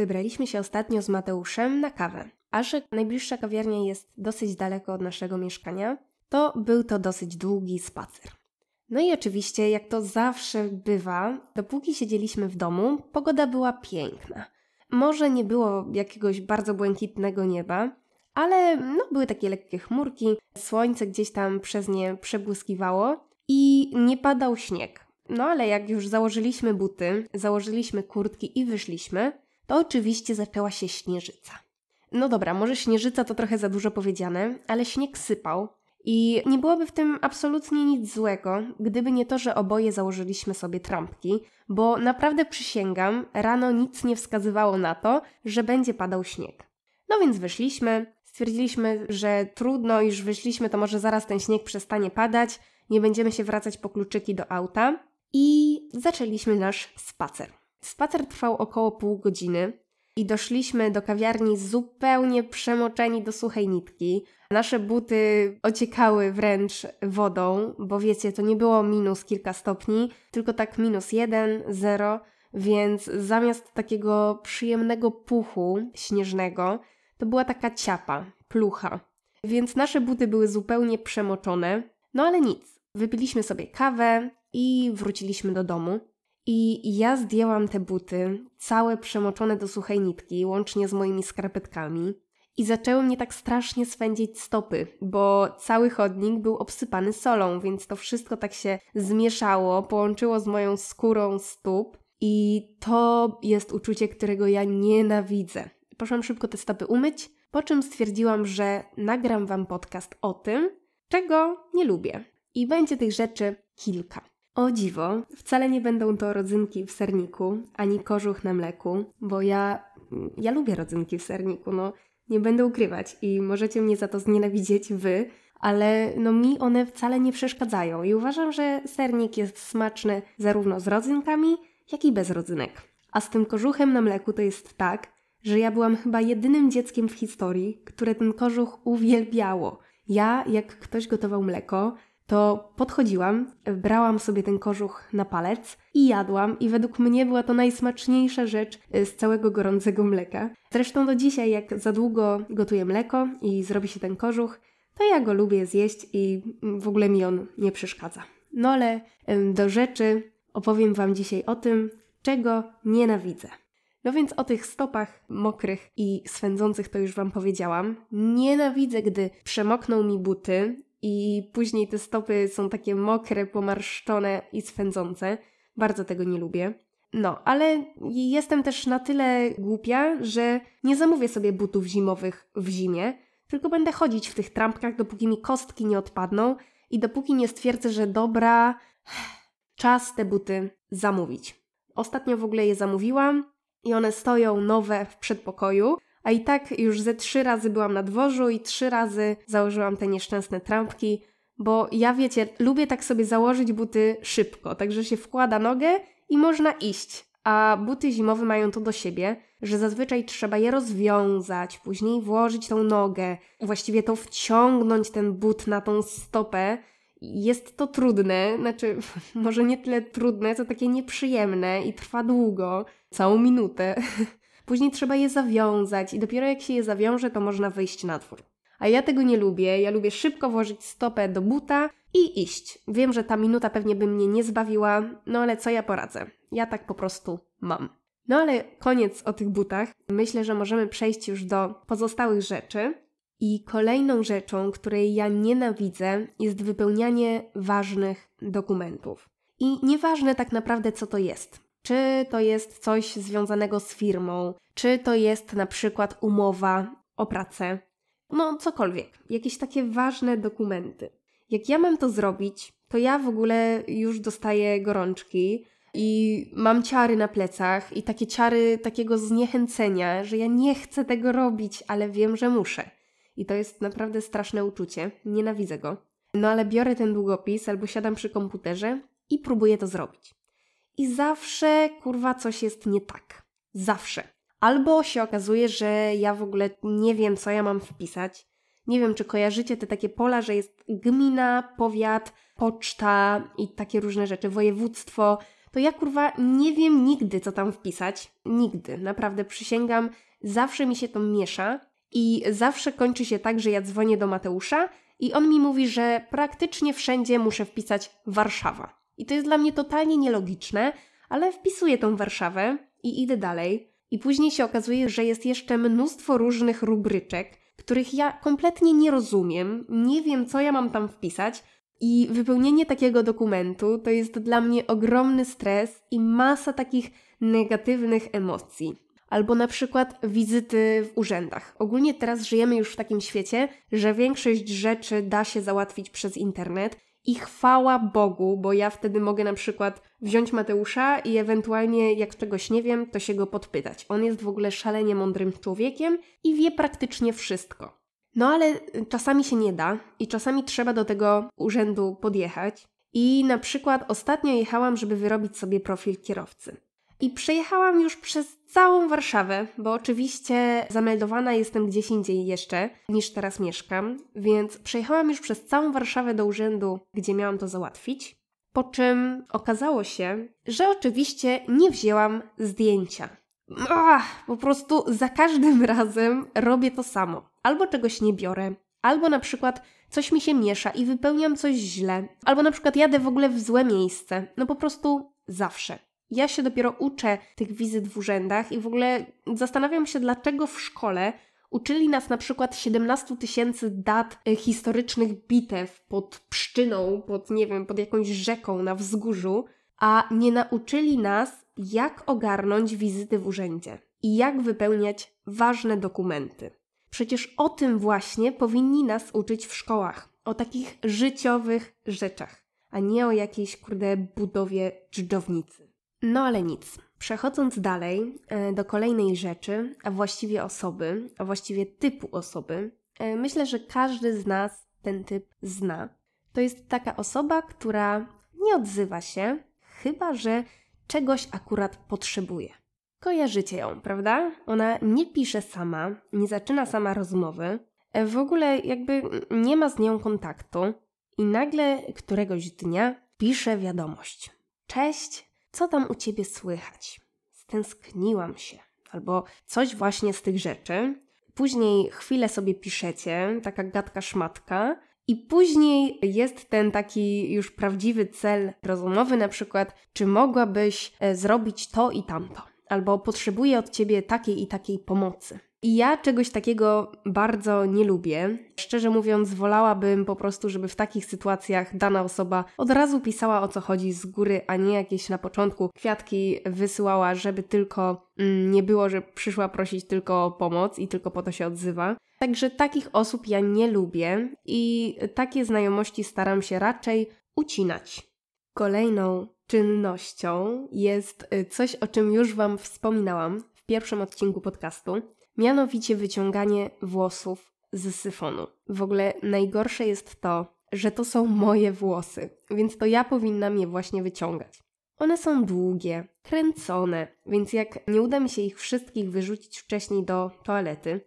Wybraliśmy się ostatnio z Mateuszem na kawę. A że najbliższa kawiarnia jest dosyć daleko od naszego mieszkania, to był to dosyć długi spacer. No i oczywiście, jak to zawsze bywa, dopóki siedzieliśmy w domu, pogoda była piękna. Może nie było jakiegoś bardzo błękitnego nieba, ale no, były takie lekkie chmurki, słońce gdzieś tam przez nie przebłyskiwało i nie padał śnieg. No ale jak już założyliśmy buty, założyliśmy kurtki i wyszliśmy, to oczywiście zaczęła się śnieżyca. No dobra, może śnieżyca to trochę za dużo powiedziane, ale śnieg sypał i nie byłoby w tym absolutnie nic złego, gdyby nie to, że oboje założyliśmy sobie trampki, bo naprawdę przysięgam, rano nic nie wskazywało na to, że będzie padał śnieg. No więc wyszliśmy, stwierdziliśmy, że trudno, iż wyszliśmy, to może zaraz ten śnieg przestanie padać, nie będziemy się wracać po kluczyki do auta i zaczęliśmy nasz spacer. Spacer trwał około pół godziny i doszliśmy do kawiarni zupełnie przemoczeni do suchej nitki. Nasze buty ociekały wręcz wodą, bo wiecie, to nie było minus kilka stopni, tylko tak minus jeden, zero, więc zamiast takiego przyjemnego puchu śnieżnego, to była taka ciapa, plucha. Więc nasze buty były zupełnie przemoczone, no ale nic. Wypiliśmy sobie kawę i wróciliśmy do domu. I ja zdjęłam te buty, całe przemoczone do suchej nitki, łącznie z moimi skarpetkami. I zaczęły mnie tak strasznie swędzić stopy, bo cały chodnik był obsypany solą, więc to wszystko tak się zmieszało, połączyło z moją skórą stóp. I to jest uczucie, którego ja nienawidzę. Poszłam szybko te stopy umyć, po czym stwierdziłam, że nagram Wam podcast o tym, czego nie lubię. I będzie tych rzeczy kilka. O dziwo, wcale nie będą to rodzynki w serniku, ani kożuch na mleku, bo ja, ja lubię rodzynki w serniku, no nie będę ukrywać i możecie mnie za to znienawidzieć wy, ale no mi one wcale nie przeszkadzają i uważam, że sernik jest smaczny zarówno z rodzynkami, jak i bez rodzynek. A z tym kożuchem na mleku to jest tak, że ja byłam chyba jedynym dzieckiem w historii, które ten kożuch uwielbiało. Ja, jak ktoś gotował mleko, to podchodziłam, brałam sobie ten kożuch na palec i jadłam, i według mnie była to najsmaczniejsza rzecz e, z całego gorącego mleka. Zresztą do dzisiaj, jak za długo gotuję mleko i zrobi się ten kożuch, to ja go lubię zjeść i mm, w ogóle mi on nie przeszkadza. No ale do rzeczy opowiem Wam dzisiaj o tym, czego nienawidzę. No więc o tych stopach mokrych i swędzących to już Wam powiedziałam. Nienawidzę, gdy przemokną mi buty i później te stopy są takie mokre, pomarszczone i swędzące. Bardzo tego nie lubię. No, ale jestem też na tyle głupia, że nie zamówię sobie butów zimowych w zimie, tylko będę chodzić w tych trampkach, dopóki mi kostki nie odpadną i dopóki nie stwierdzę, że dobra, czas te buty zamówić. Ostatnio w ogóle je zamówiłam i one stoją nowe w przedpokoju. A i tak już ze trzy razy byłam na dworzu i trzy razy założyłam te nieszczęsne trampki, bo ja wiecie, lubię tak sobie założyć buty szybko, także się wkłada nogę i można iść. A buty zimowe mają to do siebie, że zazwyczaj trzeba je rozwiązać, później włożyć tą nogę, właściwie to wciągnąć ten but na tą stopę. Jest to trudne, znaczy może nie tyle trudne, co takie nieprzyjemne i trwa długo, całą minutę. Później trzeba je zawiązać i dopiero jak się je zawiąże, to można wyjść na dwór. A ja tego nie lubię, ja lubię szybko włożyć stopę do buta i iść. Wiem, że ta minuta pewnie by mnie nie zbawiła, no ale co ja poradzę? Ja tak po prostu mam. No ale koniec o tych butach. Myślę, że możemy przejść już do pozostałych rzeczy. I kolejną rzeczą, której ja nienawidzę, jest wypełnianie ważnych dokumentów. I nieważne tak naprawdę, co to jest. Czy to jest coś związanego z firmą, czy to jest na przykład umowa o pracę, no cokolwiek, jakieś takie ważne dokumenty. Jak ja mam to zrobić, to ja w ogóle już dostaję gorączki i mam ciary na plecach i takie ciary takiego zniechęcenia, że ja nie chcę tego robić, ale wiem, że muszę. I to jest naprawdę straszne uczucie, nienawidzę go. No ale biorę ten długopis albo siadam przy komputerze i próbuję to zrobić i zawsze kurwa coś jest nie tak. Zawsze. Albo się okazuje, że ja w ogóle nie wiem, co ja mam wpisać. Nie wiem, czy kojarzycie te takie pola, że jest gmina, powiat, poczta i takie różne rzeczy, województwo. To ja kurwa nie wiem nigdy, co tam wpisać. Nigdy, naprawdę przysięgam. Zawsze mi się to miesza i zawsze kończy się tak, że ja dzwonię do Mateusza i on mi mówi, że praktycznie wszędzie muszę wpisać Warszawa. I to jest dla mnie totalnie nielogiczne, ale wpisuję tą Warszawę i idę dalej. I później się okazuje, że jest jeszcze mnóstwo różnych rubryczek, których ja kompletnie nie rozumiem, nie wiem co ja mam tam wpisać. I wypełnienie takiego dokumentu to jest dla mnie ogromny stres i masa takich negatywnych emocji. Albo na przykład wizyty w urzędach. Ogólnie teraz żyjemy już w takim świecie, że większość rzeczy da się załatwić przez internet i chwała Bogu, bo ja wtedy mogę na przykład wziąć Mateusza i ewentualnie jak czegoś nie wiem, to się go podpytać. On jest w ogóle szalenie mądrym człowiekiem i wie praktycznie wszystko. No ale y, czasami się nie da i czasami trzeba do tego urzędu podjechać. I na przykład ostatnio jechałam, żeby wyrobić sobie profil kierowcy. I przejechałam już przez całą Warszawę, bo oczywiście zameldowana jestem gdzieś indziej jeszcze niż teraz mieszkam, więc przejechałam już przez całą Warszawę do urzędu, gdzie miałam to załatwić. Po czym okazało się, że oczywiście nie wzięłam zdjęcia. Ach, po prostu za każdym razem robię to samo. Albo czegoś nie biorę, albo na przykład coś mi się miesza i wypełniam coś źle, albo na przykład jadę w ogóle w złe miejsce. No po prostu zawsze ja się dopiero uczę tych wizyt w urzędach i w ogóle zastanawiam się, dlaczego w szkole uczyli nas na przykład 17 tysięcy dat e, historycznych bitew pod pszczyną, pod nie wiem, pod jakąś rzeką na wzgórzu, a nie nauczyli nas, jak ogarnąć wizyty w urzędzie i jak wypełniać ważne dokumenty. Przecież o tym właśnie powinni nas uczyć w szkołach, o takich życiowych rzeczach, a nie o jakiejś kurde budowie dżdżownicy. No ale nic. Przechodząc dalej e, do kolejnej rzeczy, a właściwie osoby, a właściwie typu osoby, e, myślę, że każdy z nas ten typ zna. To jest taka osoba, która nie odzywa się, chyba że czegoś akurat potrzebuje. Kojarzycie ją, prawda? Ona nie pisze sama, nie zaczyna sama rozmowy, e, w ogóle jakby nie ma z nią kontaktu i nagle któregoś dnia pisze wiadomość. Cześć, co tam u ciebie słychać? Stęskniłam się, albo coś właśnie z tych rzeczy. Później chwilę sobie piszecie, taka gadka szmatka, i później jest ten taki już prawdziwy cel rozumowy, na przykład, czy mogłabyś e, zrobić to i tamto, albo potrzebuję od ciebie takiej i takiej pomocy. I ja czegoś takiego bardzo nie lubię. Szczerze mówiąc, wolałabym po prostu, żeby w takich sytuacjach dana osoba od razu pisała o co chodzi z góry, a nie jakieś na początku kwiatki wysyłała, żeby tylko mm, nie było, że przyszła prosić tylko o pomoc i tylko po to się odzywa. Także takich osób ja nie lubię i takie znajomości staram się raczej ucinać. Kolejną czynnością jest y, coś, o czym już Wam wspominałam w pierwszym odcinku podcastu mianowicie wyciąganie włosów z syfonu. W ogóle najgorsze jest to, że to są moje włosy, więc to ja powinnam je właśnie wyciągać. One są długie, kręcone, więc jak nie uda mi się ich wszystkich wyrzucić wcześniej do toalety,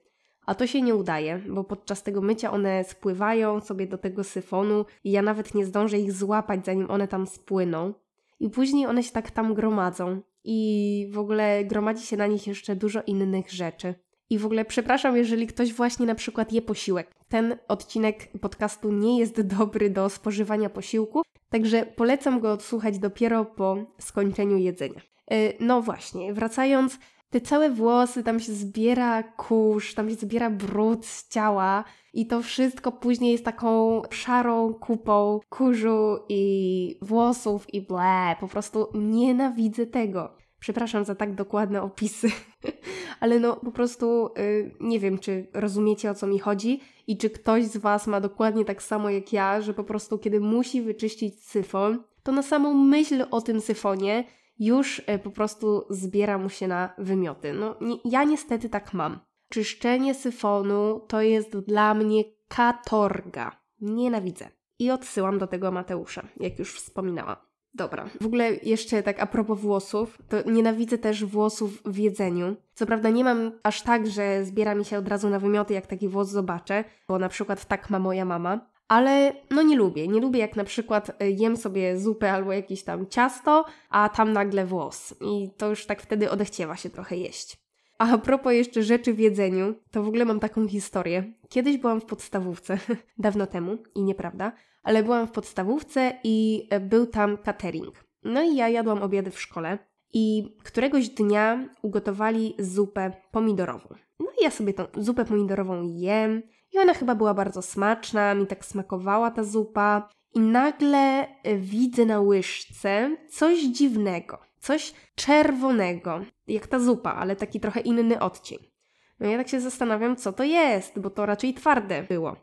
a to się nie udaje, bo podczas tego mycia one spływają sobie do tego syfonu i ja nawet nie zdążę ich złapać, zanim one tam spłyną. I później one się tak tam gromadzą i w ogóle gromadzi się na nich jeszcze dużo innych rzeczy. I w ogóle przepraszam, jeżeli ktoś właśnie na przykład je posiłek. Ten odcinek podcastu nie jest dobry do spożywania posiłku, także polecam go odsłuchać dopiero po skończeniu jedzenia. E, no właśnie, wracając, te całe włosy, tam się zbiera kurz, tam się zbiera brud z ciała i to wszystko później jest taką szarą kupą kurzu i włosów i ble, po prostu nienawidzę tego. Przepraszam za tak dokładne opisy, ale no po prostu yy, nie wiem, czy rozumiecie o co mi chodzi i czy ktoś z Was ma dokładnie tak samo jak ja, że po prostu kiedy musi wyczyścić syfon, to na samą myśl o tym syfonie już yy, po prostu zbiera mu się na wymioty. No ja niestety tak mam. Czyszczenie syfonu to jest dla mnie katorga. Nienawidzę. I odsyłam do tego Mateusza, jak już wspominałam. Dobra. W ogóle jeszcze tak a propos włosów, to nienawidzę też włosów w jedzeniu. Co prawda nie mam aż tak, że zbiera mi się od razu na wymioty, jak taki włos zobaczę, bo na przykład tak ma moja mama, ale no nie lubię. Nie lubię jak na przykład y, jem sobie zupę albo jakieś tam ciasto, a tam nagle włos. I to już tak wtedy odechciewa się trochę jeść. A, a propos jeszcze rzeczy w jedzeniu, to w ogóle mam taką historię. Kiedyś byłam w podstawówce, dawno temu i nieprawda, ale byłam w podstawówce i e, był tam catering. No i ja jadłam obiady w szkole i któregoś dnia ugotowali zupę pomidorową. No i ja sobie tą zupę pomidorową jem i ona chyba była bardzo smaczna, mi tak smakowała ta zupa i nagle e, widzę na łyżce coś dziwnego, coś czerwonego, jak ta zupa, ale taki trochę inny odcień. No ja tak się zastanawiam, co to jest, bo to raczej twarde było.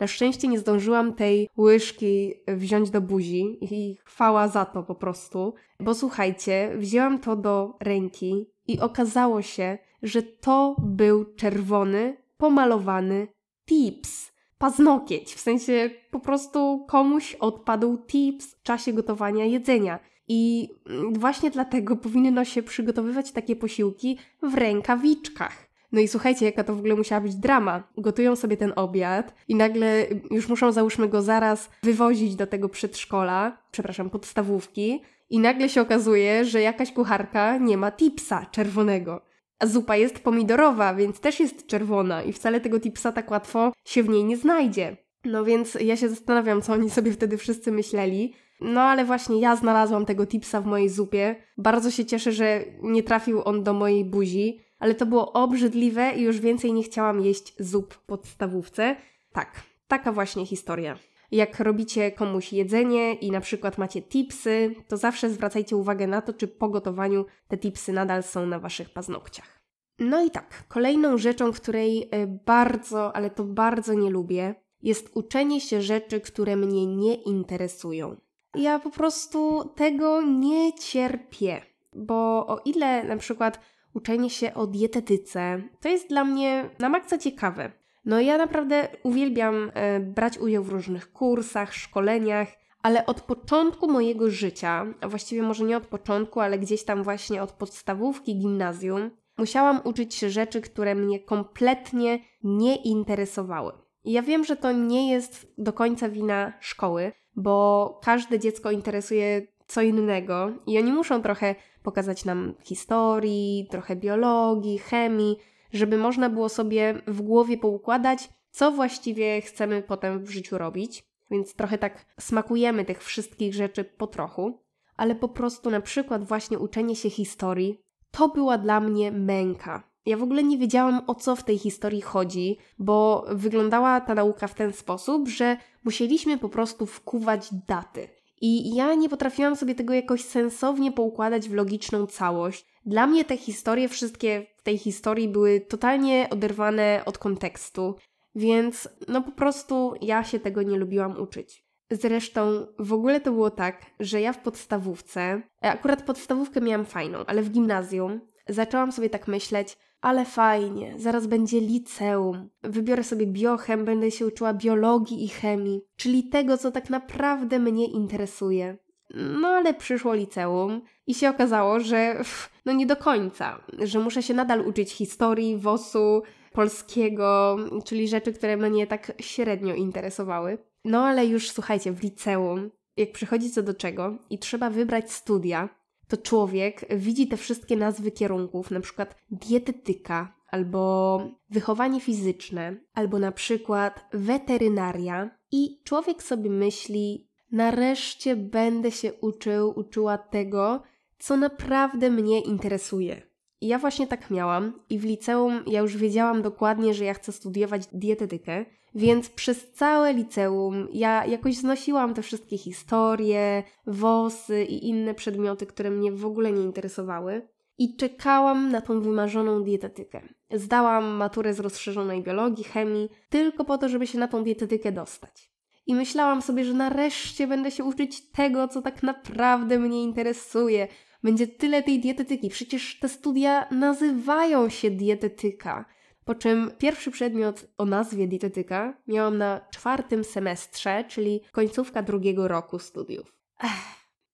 Na szczęście nie zdążyłam tej łyżki wziąć do buzi i chwała za to po prostu. Bo słuchajcie, wzięłam to do ręki i okazało się, że to był czerwony, pomalowany tips. Paznokieć, w sensie po prostu komuś odpadł tips w czasie gotowania jedzenia. I właśnie dlatego powinno się przygotowywać takie posiłki w rękawiczkach. No i słuchajcie, jaka to w ogóle musiała być drama. Gotują sobie ten obiad i nagle już muszą, załóżmy go zaraz, wywozić do tego przedszkola, przepraszam, podstawówki. I nagle się okazuje, że jakaś kucharka nie ma tipsa czerwonego. A zupa jest pomidorowa, więc też jest czerwona i wcale tego tipsa tak łatwo się w niej nie znajdzie. No więc ja się zastanawiam, co oni sobie wtedy wszyscy myśleli. No ale właśnie ja znalazłam tego tipsa w mojej zupie. Bardzo się cieszę, że nie trafił on do mojej buzi ale to było obrzydliwe i już więcej nie chciałam jeść zup podstawówce. Tak, taka właśnie historia. Jak robicie komuś jedzenie i na przykład macie tipsy, to zawsze zwracajcie uwagę na to, czy po gotowaniu te tipsy nadal są na waszych paznokciach. No i tak, kolejną rzeczą, której e, bardzo, ale to bardzo nie lubię, jest uczenie się rzeczy, które mnie nie interesują. Ja po prostu tego nie cierpię, bo o ile na przykład uczenie się o dietetyce. To jest dla mnie na maksa ciekawe. No ja naprawdę uwielbiam e, brać udział w różnych kursach, szkoleniach, ale od początku mojego życia, a właściwie może nie od początku, ale gdzieś tam właśnie od podstawówki gimnazjum, musiałam uczyć się rzeczy, które mnie kompletnie nie interesowały. I ja wiem, że to nie jest do końca wina szkoły, bo każde dziecko interesuje co innego i oni muszą trochę pokazać nam historii, trochę biologii, chemii, żeby można było sobie w głowie poukładać, co właściwie chcemy potem w życiu robić. Więc trochę tak smakujemy tych wszystkich rzeczy po trochu, ale po prostu na przykład właśnie uczenie się historii to była dla mnie męka. Ja w ogóle nie wiedziałam o co w tej historii chodzi, bo wyglądała ta nauka w ten sposób, że musieliśmy po prostu wkuwać daty. I ja nie potrafiłam sobie tego jakoś sensownie poukładać w logiczną całość. Dla mnie te historie, wszystkie w tej historii były totalnie oderwane od kontekstu, więc no po prostu ja się tego nie lubiłam uczyć. Zresztą w ogóle to było tak, że ja w podstawówce, e, akurat podstawówkę miałam fajną, ale w gimnazjum zaczęłam sobie tak myśleć, ale fajnie, zaraz będzie liceum. Wybiorę sobie biochem, będę się uczyła biologii i chemii, czyli tego, co tak naprawdę mnie interesuje. No ale przyszło liceum i się okazało, że pff, no nie do końca, że muszę się nadal uczyć historii, wosu, polskiego, czyli rzeczy, które mnie tak średnio interesowały. No ale już słuchajcie, w liceum, jak przychodzi co do czego i trzeba wybrać studia, to człowiek widzi te wszystkie nazwy kierunków, na przykład dietetyka, albo wychowanie fizyczne, albo na przykład weterynaria, i człowiek sobie myśli: nareszcie będę się uczył, uczyła tego, co naprawdę mnie interesuje. I ja właśnie tak miałam, i w liceum ja już wiedziałam dokładnie, że ja chcę studiować dietetykę, więc przez całe liceum ja jakoś znosiłam te wszystkie historie, wosy i inne przedmioty, które mnie w ogóle nie interesowały. I czekałam na tą wymarzoną dietetykę. Zdałam maturę z rozszerzonej biologii, chemii, tylko po to, żeby się na tą dietetykę dostać. I myślałam sobie, że nareszcie będę się uczyć tego, co tak naprawdę mnie interesuje. Będzie tyle tej dietetyki, przecież te studia nazywają się dietetyka. Po czym pierwszy przedmiot o nazwie dietetyka miałam na czwartym semestrze, czyli końcówka drugiego roku studiów. Ech.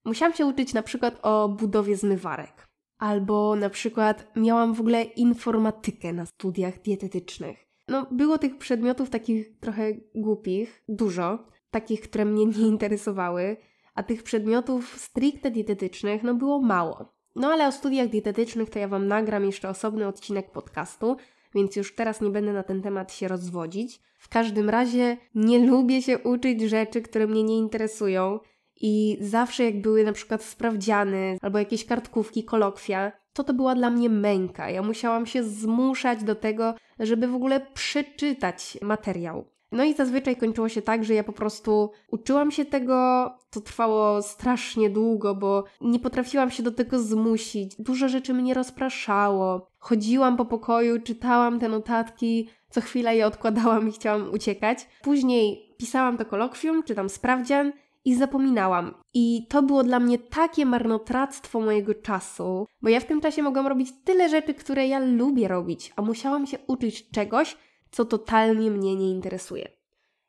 Musiałam się uczyć na przykład o budowie zmywarek, albo na przykład miałam w ogóle informatykę na studiach dietetycznych. No, było tych przedmiotów takich trochę głupich, dużo, takich, które mnie nie interesowały, a tych przedmiotów stricte dietetycznych no było mało. No ale o studiach dietetycznych to ja Wam nagram jeszcze osobny odcinek podcastu, więc już teraz nie będę na ten temat się rozwodzić. W każdym razie nie lubię się uczyć rzeczy, które mnie nie interesują. I zawsze jak były na przykład sprawdziany albo jakieś kartkówki, kolokwia, to to była dla mnie męka. Ja musiałam się zmuszać do tego, żeby w ogóle przeczytać materiał. No i zazwyczaj kończyło się tak, że ja po prostu uczyłam się tego, to trwało strasznie długo, bo nie potrafiłam się do tego zmusić. Dużo rzeczy mnie rozpraszało. Chodziłam po pokoju, czytałam te notatki, co chwila je odkładałam i chciałam uciekać. Później pisałam to kolokwium, czy tam sprawdzian i zapominałam. I to było dla mnie takie marnotrawstwo mojego czasu, bo ja w tym czasie mogłam robić tyle rzeczy, które ja lubię robić, a musiałam się uczyć czegoś, co totalnie mnie nie interesuje.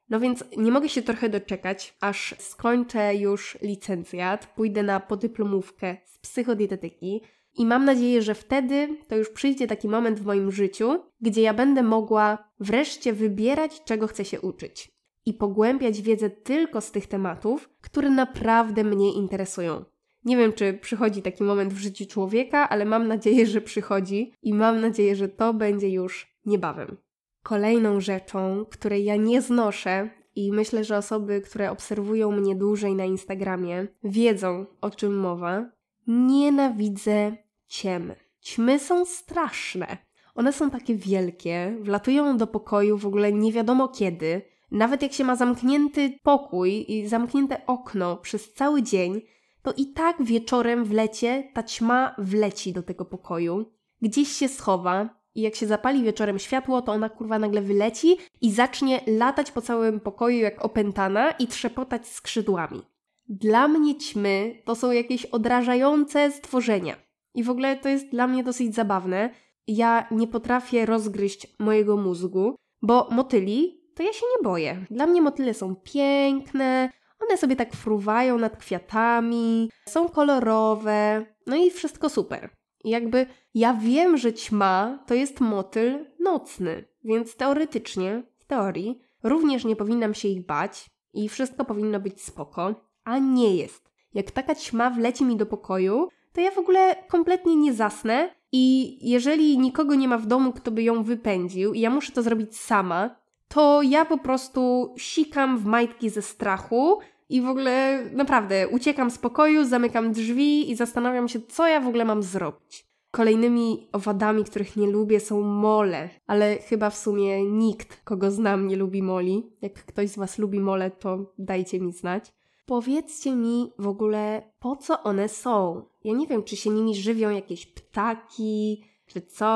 No więc nie mogę się trochę doczekać, aż skończę już licencjat, pójdę na podyplomówkę z psychodietetyki i mam nadzieję, że wtedy to już przyjdzie taki moment w moim życiu, gdzie ja będę mogła wreszcie wybierać, czego chcę się uczyć i pogłębiać wiedzę tylko z tych tematów, które naprawdę mnie interesują. Nie wiem, czy przychodzi taki moment w życiu człowieka, ale mam nadzieję, że przychodzi i mam nadzieję, że to będzie już niebawem. Kolejną rzeczą, której ja nie znoszę i myślę, że osoby, które obserwują mnie dłużej na Instagramie, wiedzą o czym mowa. Nienawidzę ciem. Ćmy są straszne. One są takie wielkie, wlatują do pokoju w ogóle nie wiadomo kiedy. Nawet jak się ma zamknięty pokój i zamknięte okno przez cały dzień, to i tak wieczorem w lecie ta ćma wleci do tego pokoju, gdzieś się schowa, i jak się zapali wieczorem światło, to ona kurwa nagle wyleci i zacznie latać po całym pokoju jak opętana i trzepotać skrzydłami. Dla mnie ćmy to są jakieś odrażające stworzenia. I w ogóle to jest dla mnie dosyć zabawne. Ja nie potrafię rozgryźć mojego mózgu, bo motyli to ja się nie boję. Dla mnie motyle są piękne, one sobie tak fruwają nad kwiatami, są kolorowe, no i wszystko super. I jakby ja wiem, że ćma to jest motyl nocny, więc teoretycznie, w teorii, również nie powinnam się ich bać i wszystko powinno być spoko, a nie jest. Jak taka ćma wleci mi do pokoju, to ja w ogóle kompletnie nie zasnę i jeżeli nikogo nie ma w domu, kto by ją wypędził i ja muszę to zrobić sama, to ja po prostu sikam w majtki ze strachu, i w ogóle naprawdę uciekam z pokoju, zamykam drzwi i zastanawiam się, co ja w ogóle mam zrobić. Kolejnymi owadami, których nie lubię, są mole, ale chyba w sumie nikt, kogo znam, nie lubi moli. Jak ktoś z Was lubi mole, to dajcie mi znać. Powiedzcie mi w ogóle, po co one są. Ja nie wiem, czy się nimi żywią jakieś ptaki, czy co,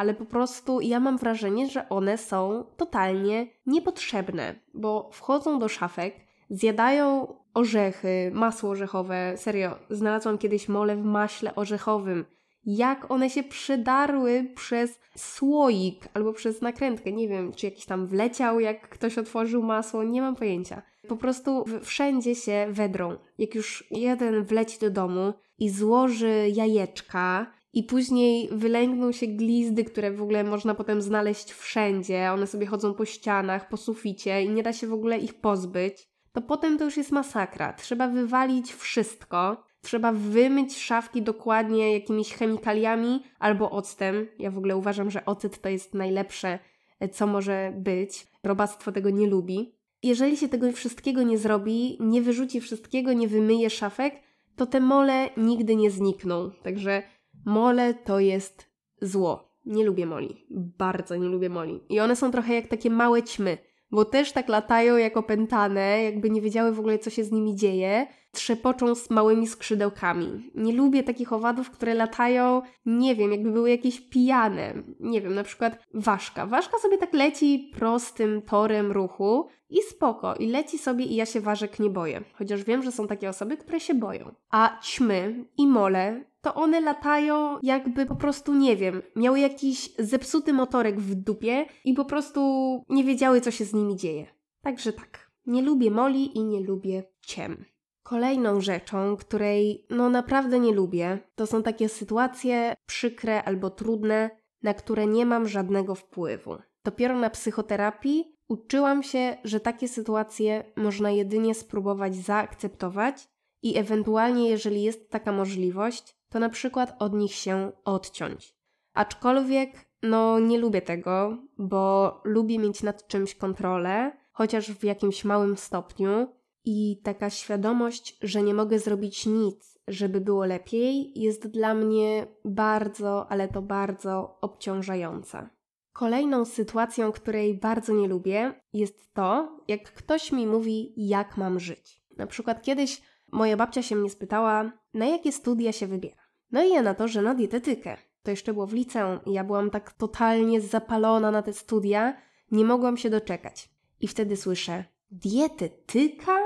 ale po prostu ja mam wrażenie, że one są totalnie niepotrzebne, bo wchodzą do szafek, zjadają orzechy, masło orzechowe. Serio, znalazłam kiedyś mole w maśle orzechowym. Jak one się przydarły przez słoik albo przez nakrętkę. Nie wiem, czy jakiś tam wleciał, jak ktoś otworzył masło, nie mam pojęcia. Po prostu wszędzie się wedrą. Jak już jeden wleci do domu i złoży jajeczka, i później wylęgną się glizdy, które w ogóle można potem znaleźć wszędzie. One sobie chodzą po ścianach, po suficie i nie da się w ogóle ich pozbyć to potem to już jest masakra. Trzeba wywalić wszystko, trzeba wymyć szafki dokładnie jakimiś chemikaliami albo octem. Ja w ogóle uważam, że ocet to jest najlepsze, e, co może być. Robactwo tego nie lubi. Jeżeli się tego wszystkiego nie zrobi, nie wyrzuci wszystkiego, nie wymyje szafek, to te mole nigdy nie znikną. Także mole to jest zło. Nie lubię moli. Bardzo nie lubię moli. I one są trochę jak takie małe ćmy bo też tak latają jak opętane, jakby nie wiedziały w ogóle, co się z nimi dzieje. Trzepoczą z małymi skrzydełkami. Nie lubię takich owadów, które latają, nie wiem, jakby były jakieś pijane. Nie wiem, na przykład ważka. Ważka sobie tak leci prostym torem ruchu i spoko, i leci sobie i ja się ważek nie boję. Chociaż wiem, że są takie osoby, które się boją. A ćmy i mole to one latają jakby po prostu, nie wiem, miały jakiś zepsuty motorek w dupie i po prostu nie wiedziały, co się z nimi dzieje. Także tak, nie lubię moli i nie lubię ciem. Kolejną rzeczą, której no naprawdę nie lubię, to są takie sytuacje przykre albo trudne, na które nie mam żadnego wpływu. Dopiero na psychoterapii uczyłam się, że takie sytuacje można jedynie spróbować zaakceptować i ewentualnie, jeżeli jest taka możliwość, to na przykład od nich się odciąć. Aczkolwiek, no nie lubię tego, bo lubię mieć nad czymś kontrolę, chociaż w jakimś małym stopniu, i taka świadomość, że nie mogę zrobić nic, żeby było lepiej, jest dla mnie bardzo, ale to bardzo obciążająca. Kolejną sytuacją, której bardzo nie lubię, jest to, jak ktoś mi mówi, jak mam żyć. Na przykład kiedyś Moja babcia się mnie spytała, na jakie studia się wybiera. No i ja na to, że na dietetykę. To jeszcze było w liceum i ja byłam tak totalnie zapalona na te studia, nie mogłam się doczekać. I wtedy słyszę, dietetyka?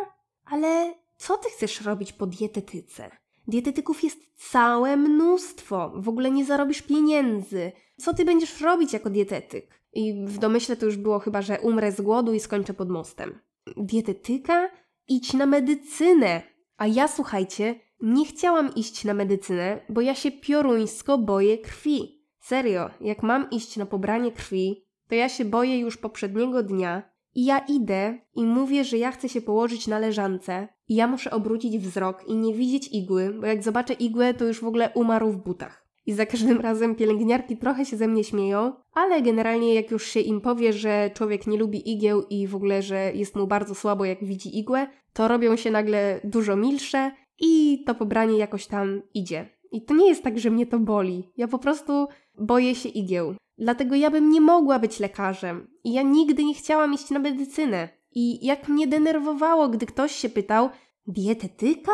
Ale co ty chcesz robić po dietetyce? Dietetyków jest całe mnóstwo, w ogóle nie zarobisz pieniędzy. Co ty będziesz robić jako dietetyk? I w domyśle to już było chyba, że umrę z głodu i skończę pod mostem. Dietetyka? Idź na medycynę. A ja słuchajcie, nie chciałam iść na medycynę, bo ja się pioruńsko boję krwi. Serio, jak mam iść na pobranie krwi, to ja się boję już poprzedniego dnia i ja idę i mówię, że ja chcę się położyć na leżance i ja muszę obrócić wzrok i nie widzieć igły, bo jak zobaczę igłę, to już w ogóle umarł w butach i za każdym razem pielęgniarki trochę się ze mnie śmieją, ale generalnie jak już się im powie, że człowiek nie lubi igieł i w ogóle, że jest mu bardzo słabo jak widzi igłę, to robią się nagle dużo milsze i to pobranie jakoś tam idzie. I to nie jest tak, że mnie to boli. Ja po prostu boję się igieł. Dlatego ja bym nie mogła być lekarzem. I ja nigdy nie chciałam iść na medycynę. I jak mnie denerwowało, gdy ktoś się pytał, dietetyka?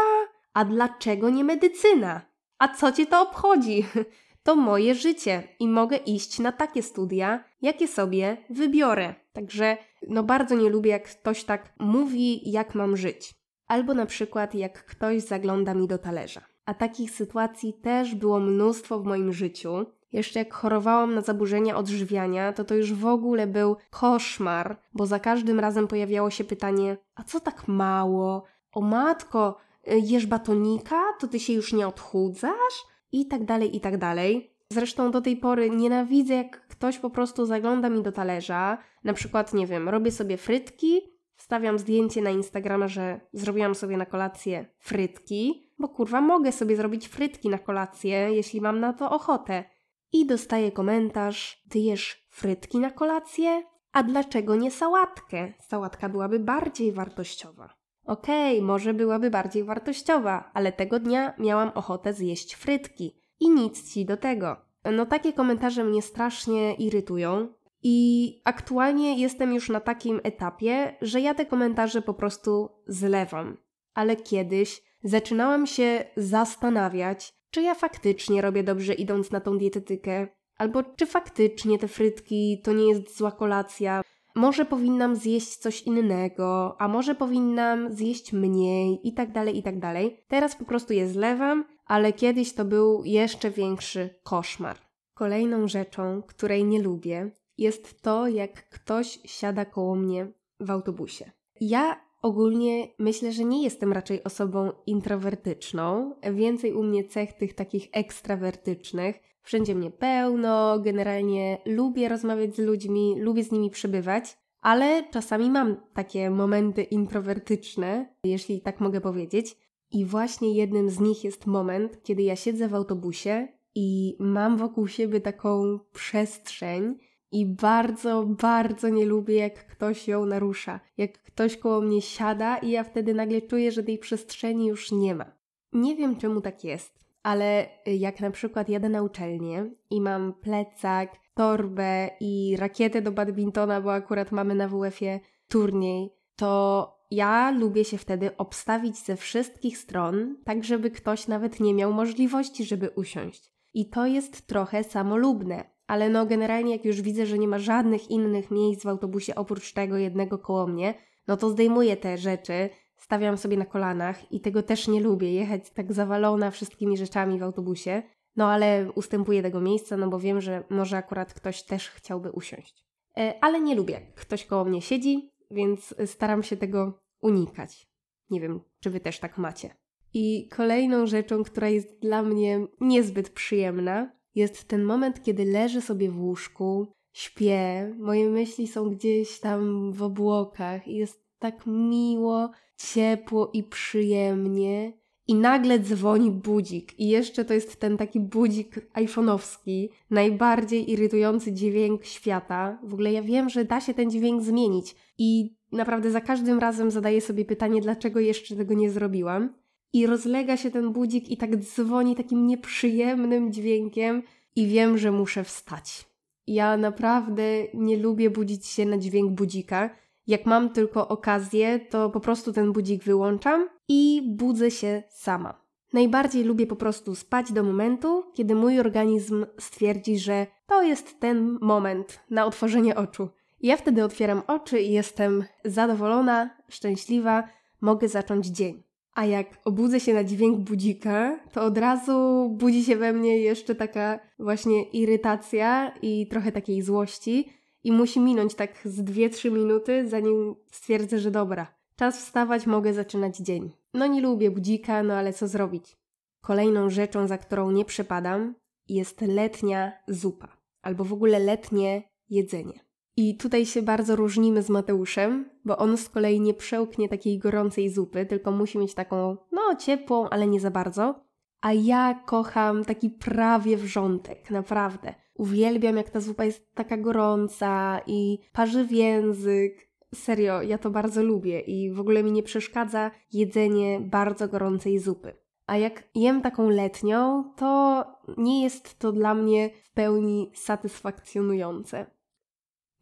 A dlaczego nie medycyna? A co ci to obchodzi? To moje życie i mogę iść na takie studia, jakie sobie wybiorę. Także no bardzo nie lubię, jak ktoś tak mówi, jak mam żyć. Albo na przykład, jak ktoś zagląda mi do talerza. A takich sytuacji też było mnóstwo w moim życiu. Jeszcze jak chorowałam na zaburzenia odżywiania, to to już w ogóle był koszmar, bo za każdym razem pojawiało się pytanie: A co tak mało? O matko, Y, jesz batonika, to ty się już nie odchudzasz i tak dalej, i tak dalej. Zresztą do tej pory nienawidzę, jak ktoś po prostu zagląda mi do talerza. Na przykład, nie wiem, robię sobie frytki, wstawiam zdjęcie na Instagrama, że zrobiłam sobie na kolację frytki, bo kurwa mogę sobie zrobić frytki na kolację, jeśli mam na to ochotę. I dostaję komentarz: Ty jesz frytki na kolację? A dlaczego nie sałatkę? Sałatka byłaby bardziej wartościowa. Okej, okay, może byłaby bardziej wartościowa, ale tego dnia miałam ochotę zjeść frytki i nic ci do tego. No takie komentarze mnie strasznie irytują. I aktualnie jestem już na takim etapie, że ja te komentarze po prostu zlewam. Ale kiedyś zaczynałam się zastanawiać, czy ja faktycznie robię dobrze idąc na tą dietetykę, albo czy faktycznie te frytki to nie jest zła kolacja, może powinnam zjeść coś innego, a może powinnam zjeść mniej i tak dalej, i tak dalej. Teraz po prostu je zlewam, ale kiedyś to był jeszcze większy koszmar. Kolejną rzeczą, której nie lubię, jest to, jak ktoś siada koło mnie w autobusie. Ja ogólnie myślę, że nie jestem raczej osobą introwertyczną, więcej u mnie cech tych takich ekstrawertycznych, wszędzie mnie pełno, generalnie lubię rozmawiać z ludźmi, lubię z nimi przebywać, ale czasami mam takie momenty introwertyczne, jeśli tak mogę powiedzieć. I właśnie jednym z nich jest moment, kiedy ja siedzę w autobusie i mam wokół siebie taką przestrzeń, i bardzo, bardzo nie lubię, jak ktoś ją narusza, jak ktoś koło mnie siada i ja wtedy nagle czuję, że tej przestrzeni już nie ma. Nie wiem, czemu tak jest ale y, jak na przykład jadę na uczelnię i mam plecak, torbę i rakietę do badmintona, bo akurat mamy na WF-ie turniej, to ja lubię się wtedy obstawić ze wszystkich stron, tak żeby ktoś nawet nie miał możliwości, żeby usiąść. I to jest trochę samolubne, ale no generalnie jak już widzę, że nie ma żadnych innych miejsc w autobusie oprócz tego jednego koło mnie, no to zdejmuję te rzeczy, stawiam sobie na kolanach i tego też nie lubię, jechać tak zawalona wszystkimi rzeczami w autobusie. No ale ustępuję tego miejsca, no bo wiem, że może akurat ktoś też chciałby usiąść. E, ale nie lubię, jak ktoś koło mnie siedzi, więc staram się tego unikać. Nie wiem, czy wy też tak macie. I kolejną rzeczą, która jest dla mnie niezbyt przyjemna, jest ten moment, kiedy leżę sobie w łóżku, śpię, moje myśli są gdzieś tam w obłokach i jest tak miło, ciepło i przyjemnie. I nagle dzwoni budzik. I jeszcze to jest ten taki budzik iPhone'owski, najbardziej irytujący dźwięk świata. W ogóle ja wiem, że da się ten dźwięk zmienić. I naprawdę za każdym razem zadaję sobie pytanie, dlaczego jeszcze tego nie zrobiłam. I rozlega się ten budzik i tak dzwoni takim nieprzyjemnym dźwiękiem, i wiem, że muszę wstać. Ja naprawdę nie lubię budzić się na dźwięk budzika. Jak mam tylko okazję, to po prostu ten budzik wyłączam i budzę się sama. Najbardziej lubię po prostu spać do momentu, kiedy mój organizm stwierdzi, że to jest ten moment na otworzenie oczu. Ja wtedy otwieram oczy i jestem zadowolona, szczęśliwa, mogę zacząć dzień. A jak obudzę się na dźwięk budzika, to od razu budzi się we mnie jeszcze taka właśnie irytacja i trochę takiej złości, i musi minąć tak z 2-3 minuty, zanim stwierdzę, że dobra, czas wstawać, mogę zaczynać dzień. No nie lubię budzika, no ale co zrobić? Kolejną rzeczą, za którą nie przepadam, jest letnia zupa, albo w ogóle letnie jedzenie. I tutaj się bardzo różnimy z Mateuszem, bo on z kolei nie przełknie takiej gorącej zupy, tylko musi mieć taką, no ciepłą, ale nie za bardzo. A ja kocham taki prawie wrzątek, naprawdę. Uwielbiam, jak ta zupa jest taka gorąca i parzy w język. Serio, ja to bardzo lubię i w ogóle mi nie przeszkadza jedzenie bardzo gorącej zupy. A jak jem taką letnią, to nie jest to dla mnie w pełni satysfakcjonujące.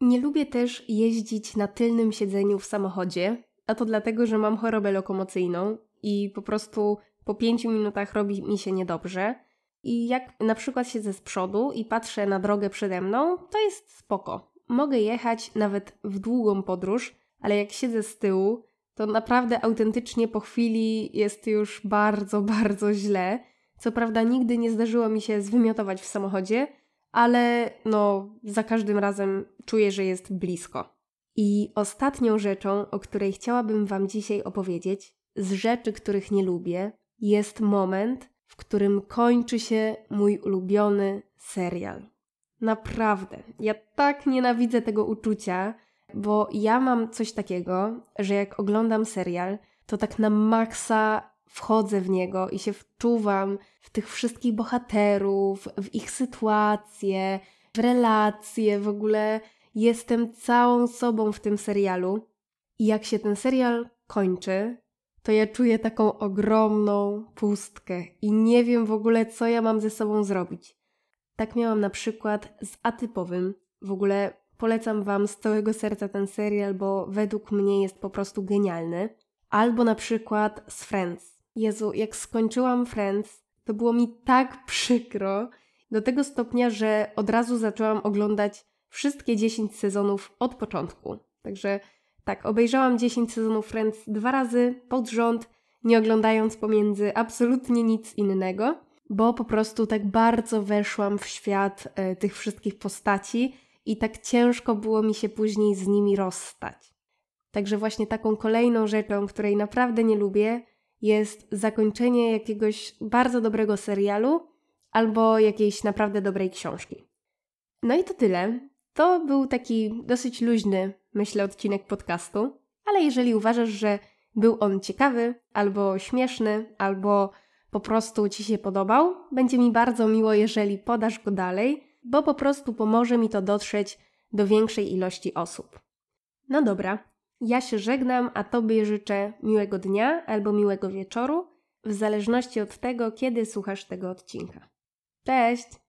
Nie lubię też jeździć na tylnym siedzeniu w samochodzie, a to dlatego, że mam chorobę lokomocyjną i po prostu po pięciu minutach robi mi się niedobrze. I jak na przykład siedzę z przodu i patrzę na drogę przede mną, to jest spoko. Mogę jechać nawet w długą podróż, ale jak siedzę z tyłu, to naprawdę autentycznie po chwili jest już bardzo, bardzo źle. Co prawda nigdy nie zdarzyło mi się zwymiotować w samochodzie, ale no za każdym razem czuję, że jest blisko. I ostatnią rzeczą, o której chciałabym Wam dzisiaj opowiedzieć, z rzeczy, których nie lubię, jest moment, w którym kończy się mój ulubiony serial. Naprawdę, ja tak nienawidzę tego uczucia, bo ja mam coś takiego, że jak oglądam serial, to tak na maksa wchodzę w niego i się wczuwam w tych wszystkich bohaterów, w ich sytuacje, w relacje, w ogóle jestem całą sobą w tym serialu. I jak się ten serial kończy, to ja czuję taką ogromną pustkę i nie wiem w ogóle, co ja mam ze sobą zrobić. Tak miałam na przykład z atypowym. W ogóle polecam Wam z całego serca ten serial, bo według mnie jest po prostu genialny. Albo na przykład z Friends. Jezu, jak skończyłam Friends, to było mi tak przykro, do tego stopnia, że od razu zaczęłam oglądać wszystkie 10 sezonów od początku. Także tak, obejrzałam 10 sezonów Friends dwa razy pod rząd, nie oglądając pomiędzy absolutnie nic innego, bo po prostu tak bardzo weszłam w świat e, tych wszystkich postaci i tak ciężko było mi się później z nimi rozstać. Także właśnie taką kolejną rzeczą, której naprawdę nie lubię, jest zakończenie jakiegoś bardzo dobrego serialu albo jakiejś naprawdę dobrej książki. No i to tyle. To był taki dosyć luźny myślę, odcinek podcastu, ale jeżeli uważasz, że był on ciekawy, albo śmieszny, albo po prostu Ci się podobał, będzie mi bardzo miło, jeżeli podasz go dalej, bo po prostu pomoże mi to dotrzeć do większej ilości osób. No dobra, ja się żegnam, a Tobie życzę miłego dnia albo miłego wieczoru, w zależności od tego, kiedy słuchasz tego odcinka. Cześć!